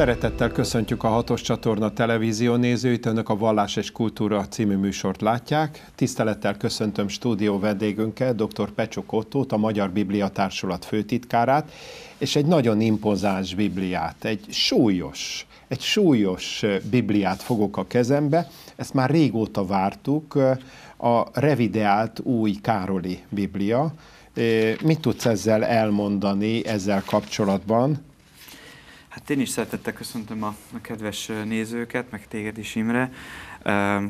Szeretettel köszöntjük a Hatos csatorna televízió nézőit, Önök a Vallás és Kultúra című műsort látják. Tisztelettel köszöntöm stúdió vendégünket, dr. Pecsó Kottót, a Magyar Biblia Társulat főtitkárát, és egy nagyon impozáns Bibliát, egy súlyos, egy súlyos Bibliát fogok a kezembe, ezt már régóta vártuk, a revideált új Károli Biblia. Mit tudsz ezzel elmondani, ezzel kapcsolatban? Hát én is szeretettel köszöntöm a, a kedves nézőket, meg téged is, Imre.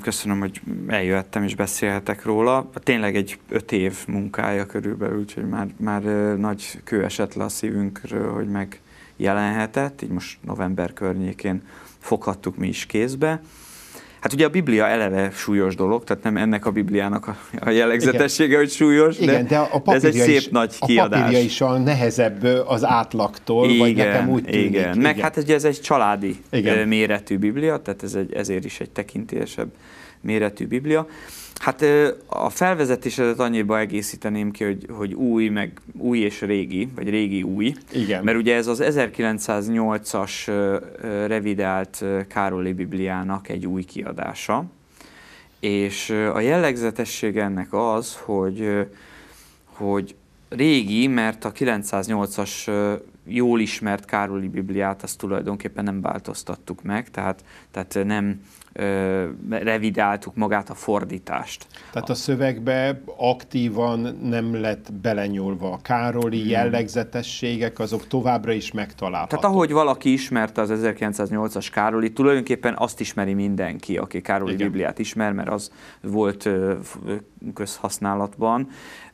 Köszönöm, hogy eljöttem és beszélhetek róla. Tényleg egy öt év munkája körülbelül, úgyhogy már, már nagy kő esett le a szívünkről, hogy megjelenhetett. Így most november környékén foghattuk mi is kézbe. Hát ugye a Biblia eleve súlyos dolog, tehát nem ennek a Bibliának a, jellegzetessége, Igen. hogy súlyos, Igen, de, de, a ez egy szép is, nagy kiadás. A papírja is a nehezebb az átlagtól, Igen, vagy nekem úgy tűnik. Igen, meg Igen. hát ugye ez egy családi Igen. méretű Biblia, tehát ez egy, ezért is egy tekintélyesebb méretű Biblia. Hát a felvezetésedet annyiba egészíteném ki, hogy, hogy új, meg új és régi, vagy régi új. Igen. Mert ugye ez az 1908-as revidált Károli Bibliának egy új kiadása, és a jellegzetessége ennek az, hogy, hogy régi, mert a 908-as jól ismert Károli Bibliát, azt tulajdonképpen nem változtattuk meg, tehát, tehát nem ö, revidáltuk magát a fordítást. Tehát a szövegbe aktívan nem lett belenyúlva. A Károli hmm. jellegzetességek azok továbbra is megtalálhatók. Tehát ahogy valaki ismerte az 1908-as Károli, tulajdonképpen azt ismeri mindenki, aki Károli Igen. Bibliát ismer, mert az volt közhasználatban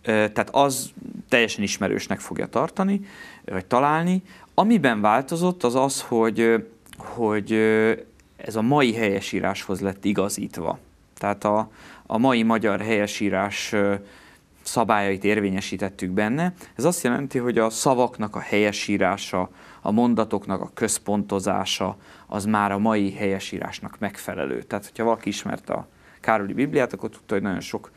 tehát az teljesen ismerősnek fogja tartani, vagy találni. Amiben változott az az, hogy, hogy ez a mai helyesíráshoz lett igazítva. Tehát a, a mai magyar helyesírás szabályait érvényesítettük benne. Ez azt jelenti, hogy a szavaknak a helyesírása, a mondatoknak a központozása az már a mai helyesírásnak megfelelő. Tehát, hogyha valaki ismerte a Károli Bibliát, akkor tudta, hogy nagyon sok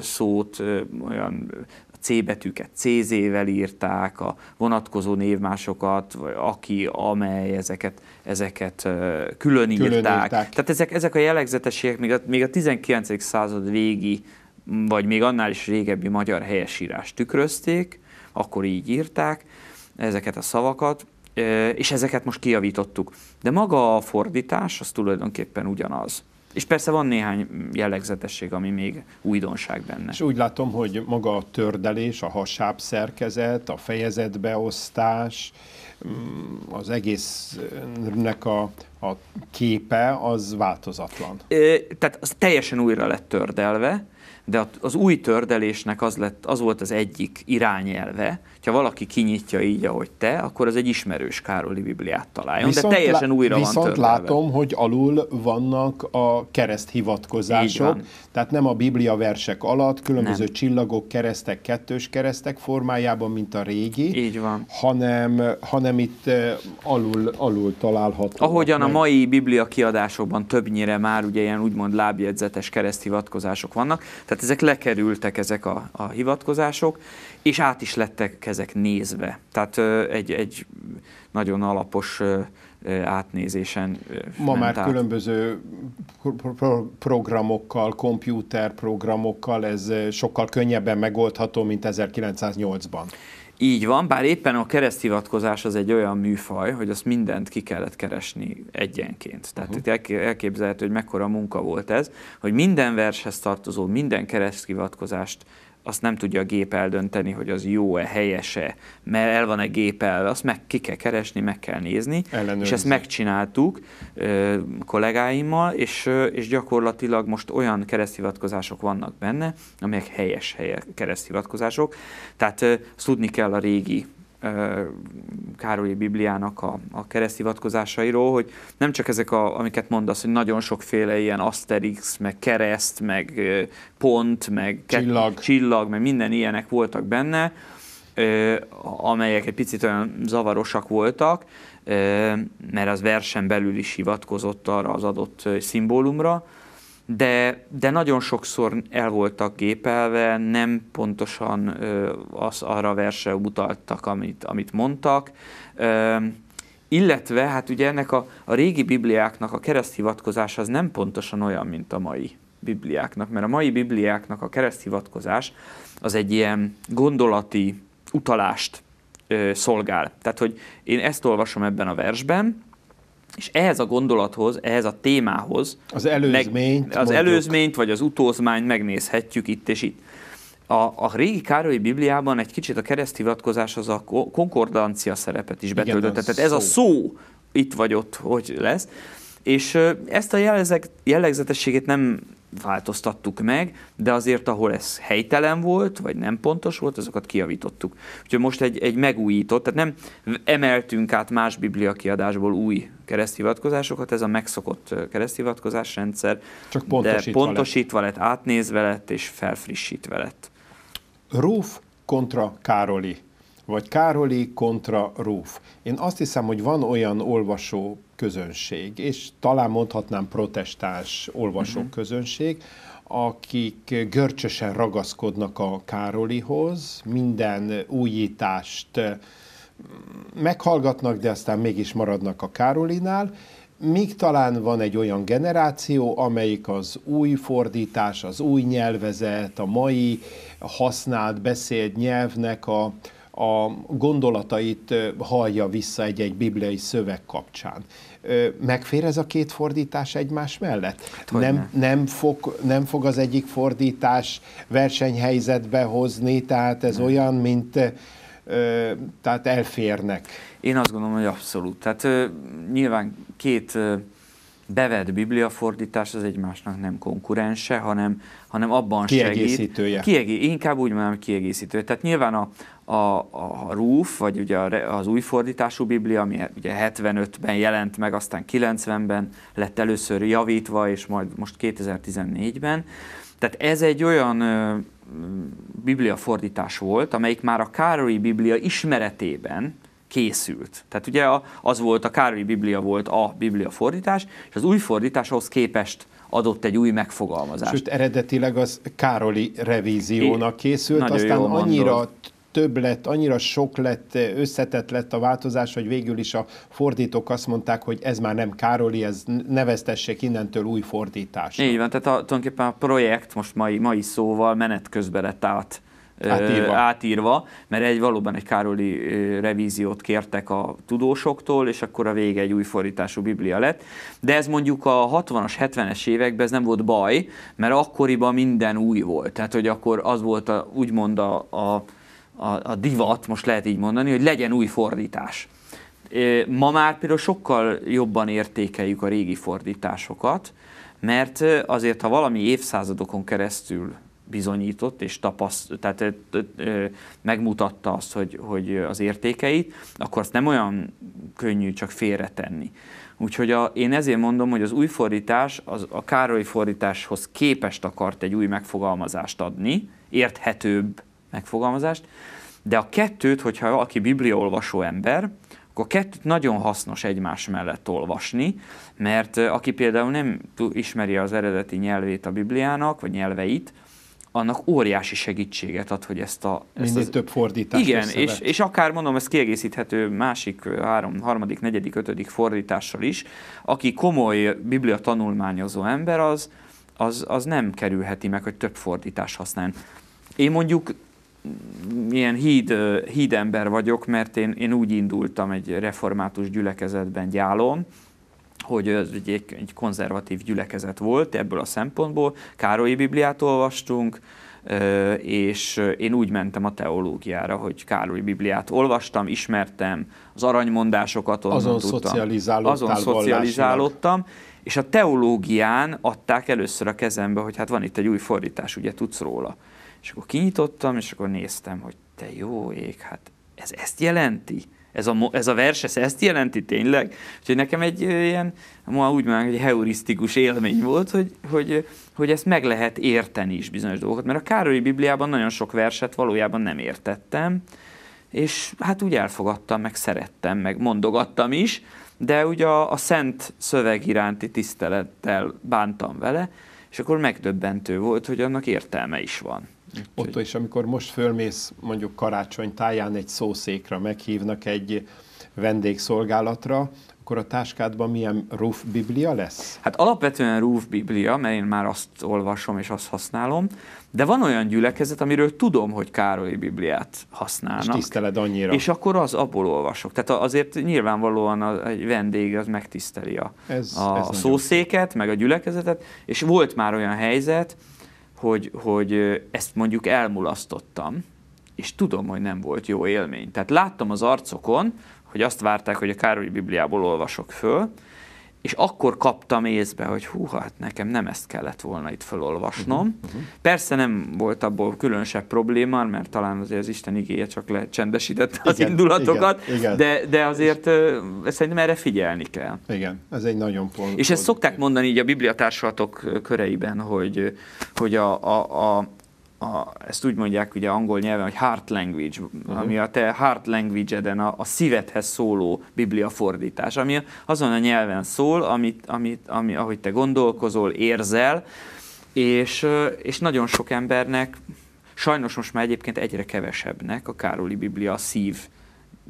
szót, olyan C betűket CZ-vel írták, a vonatkozó névmásokat, vagy aki, amely, ezeket, ezeket külön, külön írták. írták. Tehát ezek, ezek a jellegzetességek még a, még a 19. század végi, vagy még annál is régebbi magyar helyesírás tükrözték, akkor így írták ezeket a szavakat, és ezeket most kijavítottuk. De maga a fordítás az tulajdonképpen ugyanaz. És persze van néhány jellegzetesség, ami még újdonság benne. És úgy látom, hogy maga a tördelés, a hasább szerkezet, a fejezetbeosztás, mm, az egésznek a, a képe az változatlan. Ö, tehát az teljesen újra lett tördelve, de az új tördelésnek az, lett, az volt az egyik irányelve, ha valaki kinyitja így, ahogy te, akkor az egy ismerős Károli Bibliát találjon, viszont de teljesen újra viszont van Viszont látom, hogy alul vannak a kereszt hivatkozások, tehát nem a Biblia versek alatt, különböző nem. csillagok, keresztek, kettős keresztek formájában, mint a régi, így van. Hanem, hanem itt eh, alul, alul található. Ahogyan meg. a mai Biblia kiadásokban többnyire már ugye ilyen úgymond lábjegyzetes kereszt hivatkozások vannak, tehát ezek lekerültek ezek a, a hivatkozások, és át is lettek ezek nézve. Tehát egy, egy nagyon alapos átnézésen. Ma már át. különböző programokkal, kompjúterprogramokkal ez sokkal könnyebben megoldható, mint 1908-ban. Így van, bár éppen a kereszthivatkozás az egy olyan műfaj, hogy azt mindent ki kellett keresni egyenként. Tehát uh-huh. elképzelhető, hogy mekkora munka volt ez, hogy minden vershez tartozó, minden kereszthivatkozást azt nem tudja a gép eldönteni, hogy az jó-e, helyese, mert el van egy gép el, azt meg ki kell keresni, meg kell nézni, Ellenőrzi. és ezt megcsináltuk ö, kollégáimmal, és, ö, és gyakorlatilag most olyan kereszthivatkozások vannak benne, amelyek helyes helye kereszthivatkozások, tehát ö, tudni kell a régi Károlyi Bibliának a, a keresztivatkozásairól, hogy nem csak ezek, a, amiket mondasz, hogy nagyon sokféle ilyen asterix, meg kereszt, meg pont, meg csillag, ket, csillag meg minden ilyenek voltak benne, amelyek egy picit olyan zavarosak voltak, mert az versen belül is hivatkozott arra az adott szimbólumra, de, de nagyon sokszor el voltak gépelve, nem pontosan ö, az arra versre utaltak, amit, amit mondtak. Ö, illetve hát ugye ennek a, a régi bibliáknak a kereszthivatkozás az nem pontosan olyan, mint a mai bibliáknak, mert a mai bibliáknak a kereszthivatkozás az egy ilyen gondolati utalást ö, szolgál. Tehát, hogy én ezt olvasom ebben a versben, és ehhez a gondolathoz, ehhez a témához az előzményt, meg, az előzményt vagy az utózmányt megnézhetjük itt és itt. A, a régi Károlyi Bibliában egy kicsit a hivatkozás az a konkordancia szerepet is betöltött. Tehát ez a szó itt vagy ott, hogy lesz. És ezt a jellegzetességét nem változtattuk meg, de azért, ahol ez helytelen volt, vagy nem pontos volt, azokat kiavítottuk. Úgyhogy most egy, egy megújított, tehát nem emeltünk át más biblia kiadásból új kereszthivatkozásokat, ez a megszokott kereszthivatkozás rendszer, Csak pontosítva de pontosítva lett. lett, átnézve lett és felfrissítve lett. Róf kontra Károli, vagy Károli kontra Róf. Én azt hiszem, hogy van olyan olvasó közönség, és talán mondhatnám protestáns olvasók uh-huh. közönség, akik görcsösen ragaszkodnak a Károlihoz, minden újítást mm, meghallgatnak, de aztán mégis maradnak a Károlinál, míg talán van egy olyan generáció, amelyik az új fordítás, az új nyelvezet, a mai használt beszélt nyelvnek a, a gondolatait hallja vissza egy-egy bibliai szöveg kapcsán megfér ez a két fordítás egymás mellett? Hát, nem, nem, fog, nem fog az egyik fordítás versenyhelyzetbe hozni, tehát ez nem. olyan, mint tehát elférnek. Én azt gondolom, hogy abszolút. Tehát nyilván két bevett bibliafordítás az egymásnak nem konkurense, hanem, hanem abban kiegészítője. segít. Kiegészítője. Inkább úgy mondom, kiegészítő. Tehát nyilván a, a, a Rúf, vagy ugye az új fordítású Biblia, ami ugye 75-ben jelent meg, aztán 90-ben lett először javítva, és majd most 2014-ben. Tehát ez egy olyan ö, biblia fordítás volt, amelyik már a Károlyi Biblia ismeretében készült. Tehát ugye az volt, a Károlyi Biblia volt a biblia fordítás, és az új fordításhoz képest adott egy új megfogalmazást. Sőt, eredetileg az Károli revíziónak készült, Nagyon aztán annyira mondod több lett, annyira sok lett, összetett lett a változás, hogy végül is a fordítók azt mondták, hogy ez már nem Károli, ez neveztessék innentől új fordítás. Így van, tehát a, tulajdonképpen a projekt most mai, mai szóval menet közben lett át átírva. átírva, mert egy valóban egy Károli revíziót kértek a tudósoktól, és akkor a vége egy új fordítású biblia lett. De ez mondjuk a 60-as, 70-es években ez nem volt baj, mert akkoriban minden új volt. Tehát, hogy akkor az volt a, úgymond a, a a, a divat, most lehet így mondani, hogy legyen új fordítás. Ma már például sokkal jobban értékeljük a régi fordításokat, mert azért, ha valami évszázadokon keresztül bizonyított és tapaszt, tehát ö, ö, megmutatta azt, hogy, hogy az értékeit, akkor azt nem olyan könnyű csak félretenni. Úgyhogy a, én ezért mondom, hogy az új fordítás az a Károly fordításhoz képest akart egy új megfogalmazást adni, érthetőbb megfogalmazást, de a kettőt, hogyha valaki bibliaolvasó ember, akkor kettőt nagyon hasznos egymás mellett olvasni, mert aki például nem ismeri az eredeti nyelvét a Bibliának, vagy nyelveit, annak óriási segítséget ad, hogy ezt a... Ezt az, több fordítást Igen, és, és akár mondom, ez kiegészíthető másik három, harmadik, negyedik, ötödik fordítással is. Aki komoly biblia tanulmányozó ember az, az, az nem kerülheti meg, hogy több fordítást használjon. Én mondjuk ilyen híd, hídember vagyok, mert én, én úgy indultam egy református gyülekezetben gyálon, hogy ez egy, egy konzervatív gyülekezet volt ebből a szempontból, Károlyi Bibliát olvastunk, és én úgy mentem a teológiára, hogy Károlyi Bibliát olvastam, ismertem az aranymondásokat, azon tudtam. azon szocializálódtam, és a teológián adták először a kezembe, hogy hát van itt egy új fordítás, ugye tudsz róla. És akkor kinyitottam, és akkor néztem, hogy te jó ég, hát ez ezt jelenti? Ez a, ez a vers, ez ezt jelenti tényleg? Úgyhogy nekem egy ilyen, ma úgy mondjuk, egy heurisztikus élmény volt, hogy, hogy, hogy ezt meg lehet érteni is bizonyos dolgokat, mert a Károlyi Bibliában nagyon sok verset valójában nem értettem, és hát úgy elfogadtam, meg szerettem, meg mondogattam is, de ugye a, a szent szöveg iránti tisztelettel bántam vele, és akkor megdöbbentő volt, hogy annak értelme is van. Ott és amikor most fölmész mondjuk karácsony táján egy szószékra, meghívnak egy vendégszolgálatra, akkor a táskádban milyen Ruf Biblia lesz? Hát alapvetően Ruf Biblia, mert én már azt olvasom és azt használom, de van olyan gyülekezet, amiről tudom, hogy Károli Bibliát használnak. És tiszteled annyira. És akkor az abból olvasok. Tehát azért nyilvánvalóan a, egy vendég az megtiszteli a, ez, a, ez a szószéket, meg a gyülekezetet, és volt már olyan helyzet, hogy, hogy ezt mondjuk elmulasztottam, és tudom, hogy nem volt jó élmény. Tehát láttam az arcokon, hogy azt várták, hogy a Károly Bibliából olvasok föl, és akkor kaptam észbe, hogy hú, hát nekem nem ezt kellett volna itt felolvasnom. Uh-huh, uh-huh. Persze nem volt abból különösebb probléma, mert talán azért az Isten igéje csak lecsendesítette az igen, indulatokat, igen, igen. De, de azért és... szerintem erre figyelni kell. Igen, ez egy nagyon pont. És ezt szokták mondani így a bibliatársatok köreiben, hogy, hogy a, a, a, a, ezt úgy mondják ugye angol nyelven, hogy heart language, uh-huh. ami a te heart language-eden a, a szívedhez szóló biblia fordítás, ami azon a nyelven szól, amit, amit, ami, ahogy te gondolkozol, érzel, és, és nagyon sok embernek, sajnos most már egyébként egyre kevesebbnek a Károli Biblia a szív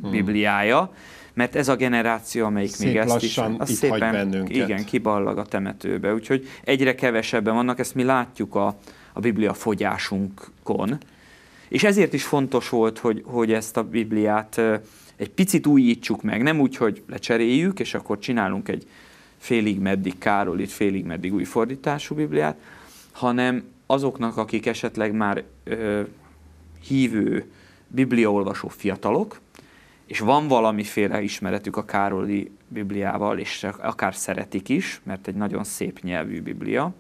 hmm. bibliája, mert ez a generáció, amelyik Szép még ezt is, az itt szépen, hagy bennünket. igen, kiballag a temetőbe, úgyhogy egyre kevesebben vannak, ezt mi látjuk a, a Biblia fogyásunkon. És ezért is fontos volt, hogy, hogy ezt a Bibliát egy picit újítsuk meg, nem úgy, hogy lecseréljük, és akkor csinálunk egy félig meddig Károlit, félig meddig új fordítású Bibliát, hanem azoknak, akik esetleg már ö, hívő bibliaolvasó fiatalok, és van valamiféle ismeretük a Károli Bibliával, és akár szeretik is, mert egy nagyon szép nyelvű Biblia,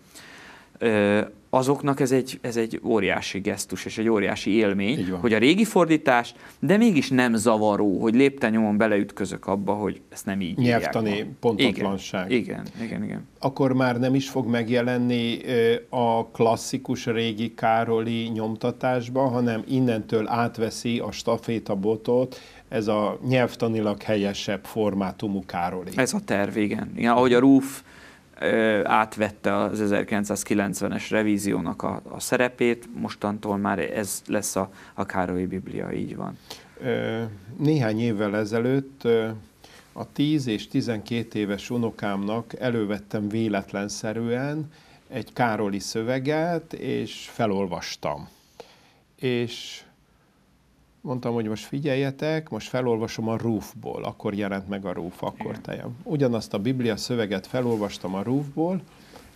azoknak ez egy, ez egy óriási gesztus és egy óriási élmény, hogy a régi fordítás, de mégis nem zavaró, hogy lépten beleütközök abba, hogy ezt nem így Nyelvtani pontatlanság. Igen, igen, igen, igen. Akkor már nem is fog megjelenni a klasszikus régi Károli nyomtatásban, hanem innentől átveszi a stafétabotot ez a nyelvtanilag helyesebb formátumú Károli. Ez a terv, igen. igen ahogy a Rúf átvette az 1990-es revíziónak a, a szerepét, mostantól már ez lesz a, a Károlyi Biblia, így van. Néhány évvel ezelőtt a 10 és 12 éves unokámnak elővettem véletlenszerűen egy Károli szöveget, és felolvastam. És mondtam, hogy most figyeljetek, most felolvasom a Roofból, akkor jelent meg a Roof, akkor tejem. Ugyanazt a Biblia szöveget felolvastam a Roofból,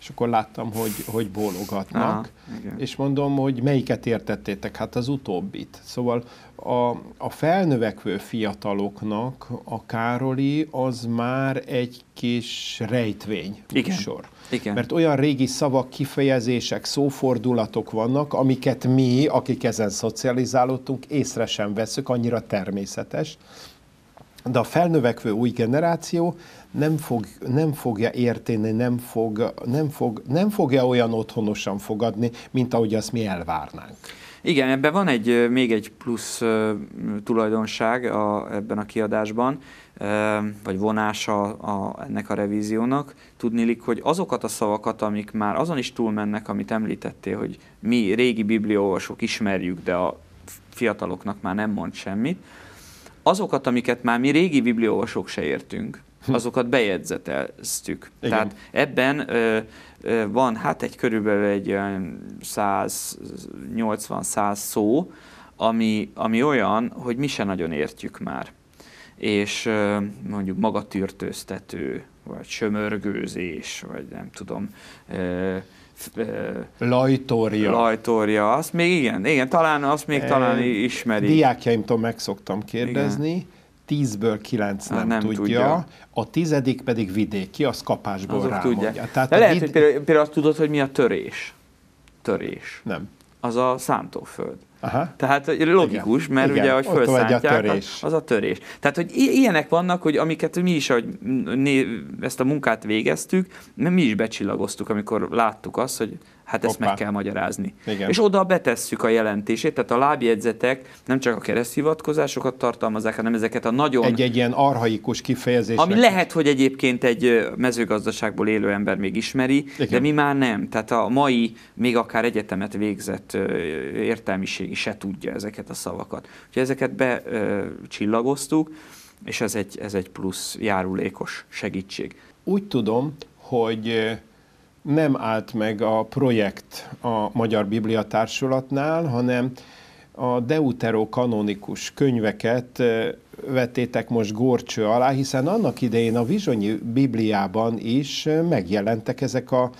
és akkor láttam, hogy, hogy bólogatnak, Aha, és mondom, hogy melyiket értettétek? Hát az utóbbit. Szóval a, a felnövekvő fiataloknak a Károli az már egy kis rejtvény igen. Igen. Mert olyan régi szavak, kifejezések, szófordulatok vannak, amiket mi, akik ezen szocializálódtunk, észre sem veszük, annyira természetes, de a felnövekvő új generáció nem, fog, nem fogja érteni, nem, fog, nem, fog, nem fogja olyan otthonosan fogadni, mint ahogy azt mi elvárnánk. Igen, ebben van egy, még egy plusz tulajdonság a, ebben a kiadásban, vagy vonása a, ennek a revíziónak. Tudnilik, hogy azokat a szavakat, amik már azon is túlmennek, amit említettél, hogy mi régi bibliaolvasók ismerjük, de a fiataloknak már nem mond semmit, azokat, amiket már mi régi bibliósok se értünk, hm. azokat bejegyzetelztük. Igen. Tehát ebben ö, ö, van hát egy körülbelül egy 180-100 szó, ami, ami olyan, hogy mi se nagyon értjük már. És ö, mondjuk magatűrtőztető, vagy sömörgőzés, vagy nem tudom, ö, Lajtória. Lajtória, azt még igen, igen, talán azt még e, talán ismeri. Diákjaimtól meg szoktam kérdezni, igen. tízből kilenc nem, nem tudja, tudja, a tizedik pedig vidéki, az kapásból Azok rámondja. Tudják. Tehát De lehet, vid... hogy például, például azt tudod, hogy mi a törés. Törés. Nem az a szántóföld. föld. Aha. Tehát logikus, Igen. mert Igen. ugye, hogy felszántják, a az, a törés. Tehát, hogy ilyenek vannak, hogy amiket mi is, hogy ezt a munkát végeztük, mi is becsillagoztuk, amikor láttuk azt, hogy Hát ezt Hoppá. meg kell magyarázni. Igen. És oda betesszük a jelentését, tehát a lábjegyzetek nem csak a kereszthivatkozásokat tartalmazzák, hanem ezeket a nagyon... Egy-egy ilyen arhaikus kifejezés. Ami lehet, hogy egyébként egy mezőgazdaságból élő ember még ismeri, Igen. de mi már nem. Tehát a mai, még akár egyetemet végzett értelmiségi se tudja ezeket a szavakat. Úgyhogy ezeket becsillagoztuk, és ez egy, ez egy plusz járulékos segítség. Úgy tudom, hogy nem állt meg a projekt a Magyar Biblia Társulatnál, hanem a deuterokanonikus könyveket vettétek most górcső alá, hiszen annak idején a Vizsonyi Bibliában is megjelentek ezek a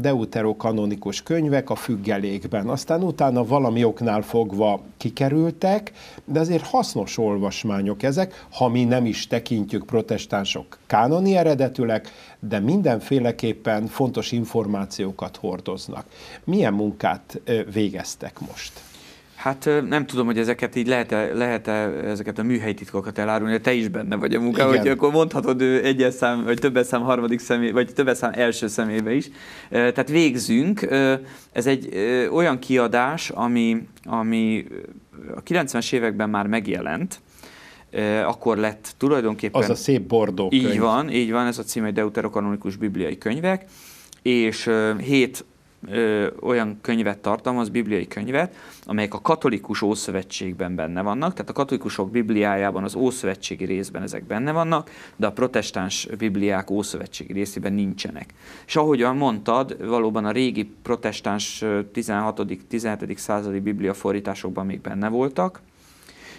deuterokanonikus könyvek a függelékben. Aztán utána valami oknál fogva kikerültek, de azért hasznos olvasmányok ezek, ha mi nem is tekintjük protestánsok kánoni eredetűleg, de mindenféleképpen fontos információkat hordoznak. Milyen munkát végeztek most? Hát nem tudom, hogy ezeket így lehet-e, lehet-e ezeket a műhelytitkokat titkokat elárulni, te is benne vagy a munkában, hogy akkor mondhatod egyes szám, vagy többes szám harmadik személy, vagy többes szám első személybe is. Tehát végzünk. Ez egy olyan kiadás, ami, ami a 90-es években már megjelent, akkor lett tulajdonképpen... Az a szép bordó könyv. Így van, így van, ez a cím egy deuterokanonikus bibliai könyvek, és hét ö, olyan könyvet tartalmaz, bibliai könyvet, amelyek a katolikus Ószövetségben benne vannak, tehát a katolikusok Bibliájában az Ószövetségi részben ezek benne vannak, de a protestáns Bibliák Ószövetségi részében nincsenek. És ahogyan mondtad, valóban a régi protestáns 16.-17. századi Biblia fordításokban még benne voltak,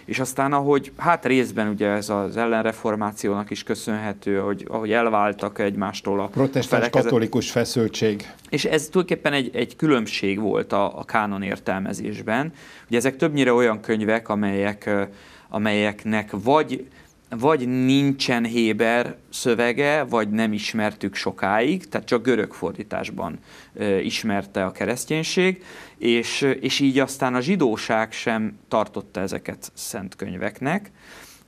és aztán ahogy, hát részben ugye ez az ellenreformációnak is köszönhető, hogy ahogy elváltak egymástól a protestáns katolikus feszültség. És ez tulajdonképpen egy, egy különbség volt a, a kánon értelmezésben. Ugye ezek többnyire olyan könyvek, amelyek amelyeknek vagy vagy nincsen Héber szövege, vagy nem ismertük sokáig, tehát csak görög fordításban ö, ismerte a kereszténység, és, és így aztán a zsidóság sem tartotta ezeket szent könyveknek,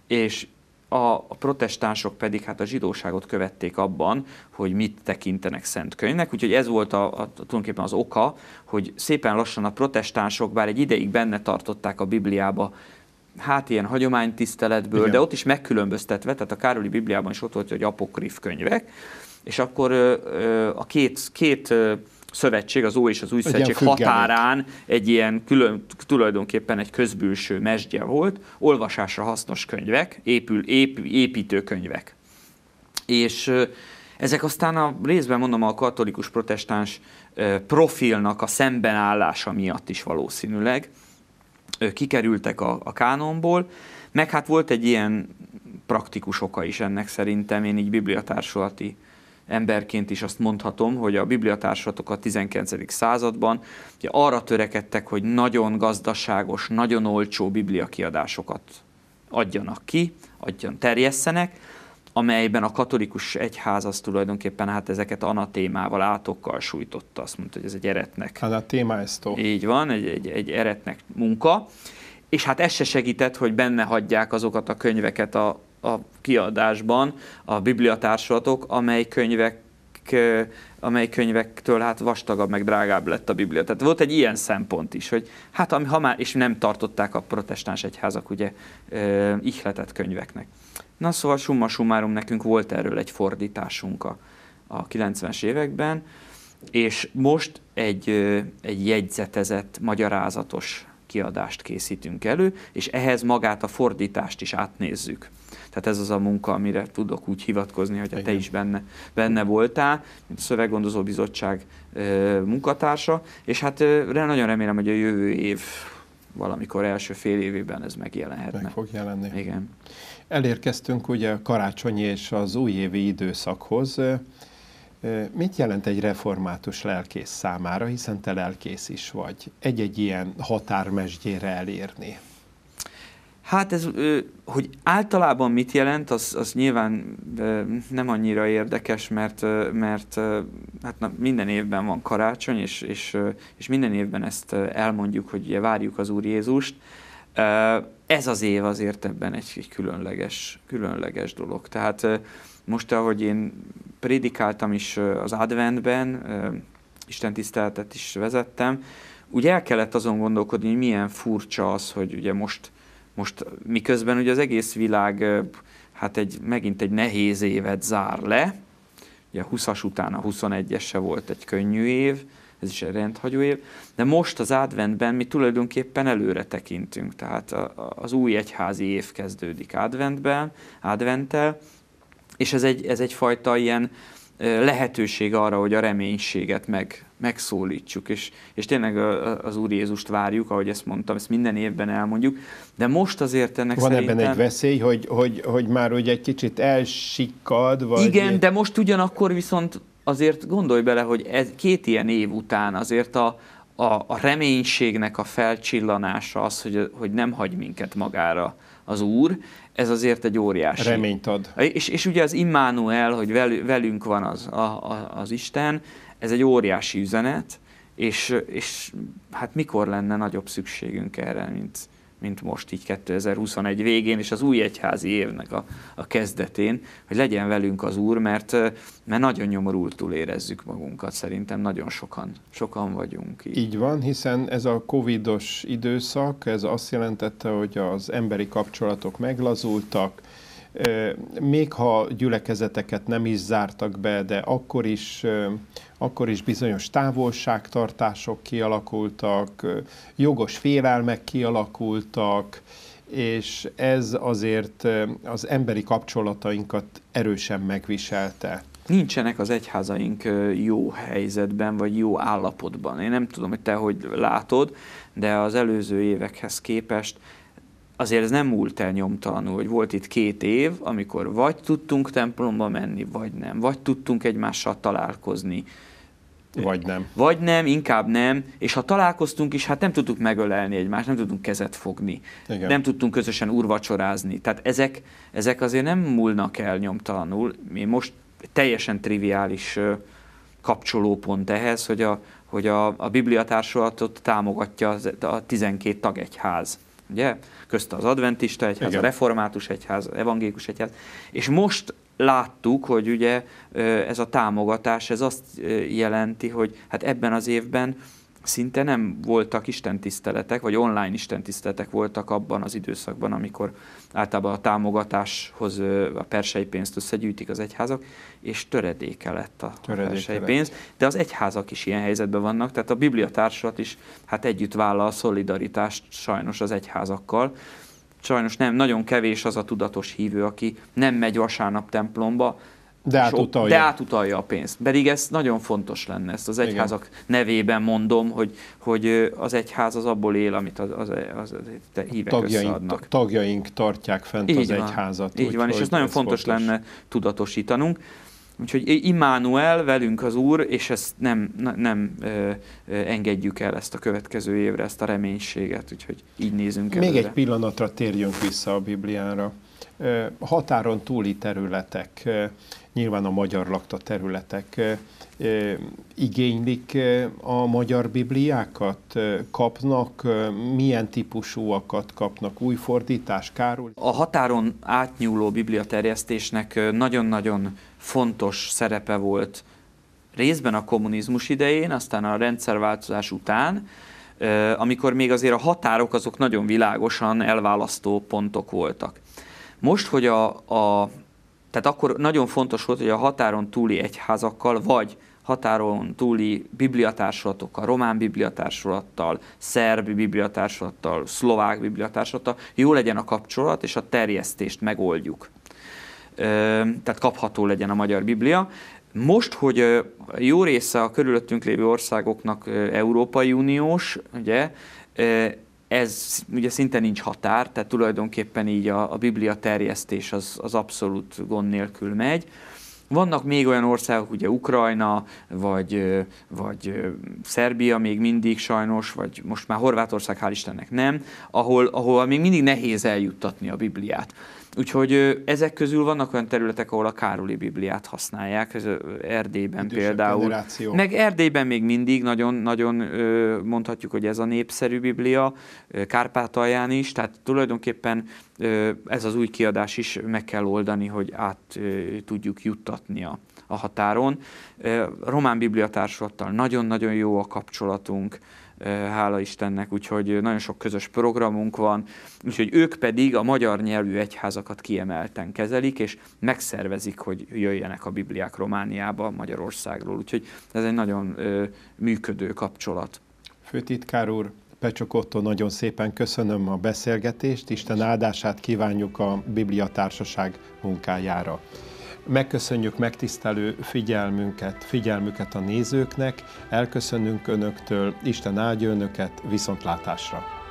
és a, a protestánsok pedig hát a zsidóságot követték abban, hogy mit tekintenek szent könyvnek, úgyhogy ez volt a, a, tulajdonképpen az oka, hogy szépen lassan a protestánsok, bár egy ideig benne tartották a Bibliába hát ilyen hagyománytiszteletből, Igen. de ott is megkülönböztetve, tehát a Károli Bibliában is ott volt, hogy apokrif könyvek, és akkor a két, két szövetség, az Ó és az Új Szövetség egy határán egy ilyen külön, tulajdonképpen egy közbülső mesdje volt, olvasásra hasznos könyvek, épül, ép, könyvek, És ezek aztán a részben mondom a katolikus protestáns profilnak a szembenállása miatt is valószínűleg, kikerültek a, a kánonból, meg hát volt egy ilyen praktikus oka is ennek szerintem, én így bibliatársulati emberként is azt mondhatom, hogy a bibliatársulatok a 19. században ugye arra törekedtek, hogy nagyon gazdaságos, nagyon olcsó bibliakiadásokat adjanak ki, adjan, terjesszenek, amelyben a katolikus egyház az tulajdonképpen hát ezeket anatémával, átokkal sújtotta, azt mondta, hogy ez egy eretnek. Hát, Anatéma ezt Így van, egy, egy, egy eretnek munka, és hát ez se segített, hogy benne hagyják azokat a könyveket a, a kiadásban a bibliatársulatok, amely könyvek amely könyvektől hát vastagabb, meg drágább lett a Biblia. Tehát volt egy ilyen szempont is, hogy hát ami, ha már, és nem tartották a protestáns egyházak ugye ihletett könyveknek. Na szóval summa summarum nekünk volt erről egy fordításunk a, a 90-es években, és most egy, egy jegyzetezett, magyarázatos kiadást készítünk elő, és ehhez magát a fordítást is átnézzük. Tehát ez az a munka, amire tudok úgy hivatkozni, hogy te is benne, benne voltál, mint Szöveggondozó Bizottság munkatársa, és hát nagyon remélem, hogy a jövő év valamikor első fél évében ez megjelenhetne. Meg fog jelenni. Igen. Elérkeztünk ugye a karácsonyi és az újévi időszakhoz. Mit jelent egy református lelkész számára, hiszen te lelkész is vagy, egy-egy ilyen határmesdjére elérni? Hát ez, hogy általában mit jelent, az, az nyilván nem annyira érdekes, mert, mert hát na, minden évben van karácsony, és, és, és minden évben ezt elmondjuk, hogy ugye várjuk az Úr Jézust ez az év azért ebben egy, egy különleges, különleges dolog. Tehát most, ahogy én prédikáltam is az adventben, Isten tiszteletet is vezettem, úgy el kellett azon gondolkodni, hogy milyen furcsa az, hogy ugye most, most miközben ugye az egész világ hát egy, megint egy nehéz évet zár le, ugye a 20-as után a 21-es se volt egy könnyű év, ez is egy rendhagyó év, de most az adventben mi tulajdonképpen előre tekintünk, tehát az új egyházi év kezdődik adventben, adventtel, és ez, egy, ez egyfajta ilyen lehetőség arra, hogy a reménységet meg, megszólítsuk, és, és tényleg az Úr Jézust várjuk, ahogy ezt mondtam, ezt minden évben elmondjuk, de most azért ennek Van szerintem... ebben egy veszély, hogy, hogy, hogy már ugye egy kicsit elsikkad, vagy... Igen, de most ugyanakkor viszont azért gondolj bele, hogy ez, két ilyen év után azért a, a, a reménységnek a felcsillanása az, hogy, hogy nem hagy minket magára az Úr, ez azért egy óriási. Reményt ad. És, és ugye az Immanuel, hogy velünk van az, a, a, az Isten, ez egy óriási üzenet, és, és hát mikor lenne nagyobb szükségünk erre, mint, mint most így 2021 végén, és az új egyházi évnek a, a kezdetén, hogy legyen velünk az Úr, mert, mert nagyon nyomorultul érezzük magunkat, szerintem nagyon sokan, sokan vagyunk. Így, így van, hiszen ez a covidos időszak, ez azt jelentette, hogy az emberi kapcsolatok meglazultak, még ha gyülekezeteket nem is zártak be, de akkor is, akkor is bizonyos távolságtartások kialakultak, jogos félelmek kialakultak, és ez azért az emberi kapcsolatainkat erősen megviselte nincsenek az egyházaink jó helyzetben, vagy jó állapotban. Én nem tudom, hogy te hogy látod, de az előző évekhez képest azért ez nem múlt el nyomtalanul, hogy volt itt két év, amikor vagy tudtunk templomba menni, vagy nem, vagy tudtunk egymással találkozni. Vagy nem. Vagy nem, inkább nem, és ha találkoztunk is, hát nem tudtuk megölelni egymást, nem tudtunk kezet fogni, Igen. nem tudtunk közösen urvacsorázni. Tehát ezek, ezek azért nem múlnak el nyomtalanul. mi most teljesen triviális kapcsolópont ehhez, hogy a, hogy a, a bibliatársulatot támogatja a 12 tagegyház ugye? Közt az adventista egyház, Igen. a református egyház, evangélikus egyház. És most láttuk, hogy ugye ez a támogatás, ez azt jelenti, hogy hát ebben az évben szinte nem voltak istentiszteletek, vagy online istentiszteletek voltak abban az időszakban, amikor általában a támogatáshoz a persei pénzt összegyűjtik az egyházak, és töredéke lett a töredéke persei pénz. De az egyházak is ilyen helyzetben vannak, tehát a Biblia társulat is hát együtt vállal a szolidaritást sajnos az egyházakkal. Sajnos nem, nagyon kevés az a tudatos hívő, aki nem megy vasárnap templomba, de átutalja. de átutalja a pénzt. Pedig ez nagyon fontos lenne, ezt az egyházak Igen. nevében mondom, hogy, hogy az egyház az abból él, amit az, az, az, az hívek tagjaink, összeadnak. Tagjaink tartják fent Így az van. egyházat. Így úgy, van, és ez nagyon fontos, fontos lenne tudatosítanunk. Úgyhogy Immanuel velünk az Úr, és ezt nem, nem ö, ö, engedjük el ezt a következő évre, ezt a reménységet, úgyhogy így nézünk Még előre. Még egy pillanatra térjünk vissza a Bibliára határon túli területek, nyilván a magyar lakta területek igénylik a magyar bibliákat? Kapnak? Milyen típusúakat kapnak? Új fordítás, kárul. A határon átnyúló bibliaterjesztésnek nagyon-nagyon fontos szerepe volt részben a kommunizmus idején, aztán a rendszerváltozás után, amikor még azért a határok azok nagyon világosan elválasztó pontok voltak. Most, hogy a, a tehát akkor nagyon fontos volt, hogy a határon túli egyházakkal, vagy határon túli bibliatársulatokkal, román bibliatársulattal, szerb bibliatársulattal, szlovák bibliatársulattal jó legyen a kapcsolat, és a terjesztést megoldjuk. Tehát kapható legyen a magyar Biblia. Most, hogy jó része a körülöttünk lévő országoknak Európai Uniós, ugye, ez ugye szinte nincs határ, tehát tulajdonképpen így a, a Biblia terjesztés az, az abszolút gond nélkül megy. Vannak még olyan országok, ugye Ukrajna, vagy, vagy Szerbia még mindig sajnos, vagy most már Horvátország, hál' Istennek nem, ahol, ahol még mindig nehéz eljuttatni a Bibliát. Úgyhogy ezek közül vannak olyan területek, ahol a Károli Bibliát használják, ez Erdélyben Idősebb például. Generáció. Meg Erdélyben még mindig nagyon, nagyon mondhatjuk, hogy ez a népszerű Biblia, Kárpátalján is, tehát tulajdonképpen ez az új kiadás is meg kell oldani, hogy át tudjuk juttatni a határon. Román Biblia nagyon-nagyon jó a kapcsolatunk, hála Istennek, úgyhogy nagyon sok közös programunk van, úgyhogy ők pedig a magyar nyelvű egyházakat kiemelten kezelik, és megszervezik, hogy jöjjenek a Bibliák Romániába, Magyarországról, úgyhogy ez egy nagyon működő kapcsolat. Főtitkár úr, Pecsok Otto, nagyon szépen köszönöm a beszélgetést, Isten áldását kívánjuk a Biblia Társaság munkájára. Megköszönjük megtisztelő figyelmünket, figyelmüket a nézőknek, elköszönünk Önöktől, Isten áldja Önöket, viszontlátásra!